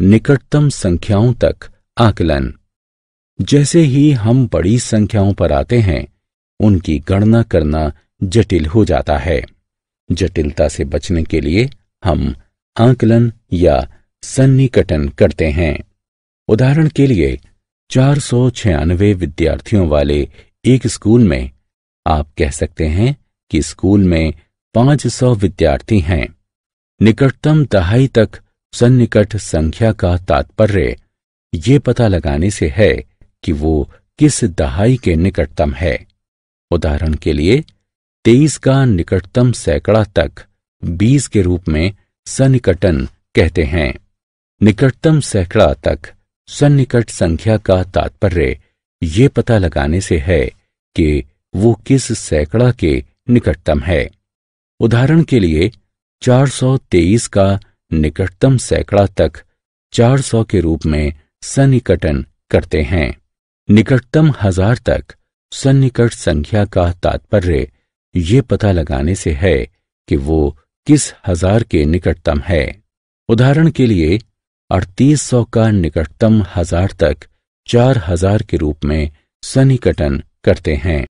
निकटतम संख्याओं तक आकलन जैसे ही हम बड़ी संख्याओं पर आते हैं उनकी गणना करना जटिल हो जाता है जटिलता से बचने के लिए हम आकलन या सन्निकटन करते हैं उदाहरण के लिए चार सौ छियानवे विद्यार्थियों वाले एक स्कूल में आप कह सकते हैं कि स्कूल में पांच सौ विद्यार्थी हैं निकटतम दहाई तक सन्निकट संख्या का तात्पर्य ये पता लगाने से है कि वो किस दहाई के निकटतम है उदाहरण के लिए तेईस का निकटतम सैकड़ा तक बीस के रूप में सन्निकटन कहते हैं निकटतम सैकड़ा तक सन्निकट संख्या का तात्पर्य ये पता लगाने से है कि वो किस सैकड़ा के निकटतम है उदाहरण के लिए 423 का निकटतम सैकड़ा तक 400 के रूप में सन्निकटन करते हैं निकटतम हजार तक सन्निकट संख्या का तात्पर्य ये पता लगाने से है कि वो किस हजार के निकटतम है उदाहरण के लिए अड़तीस सौ का निकटतम हजार तक चार हजार के रूप में सनिकटन करते हैं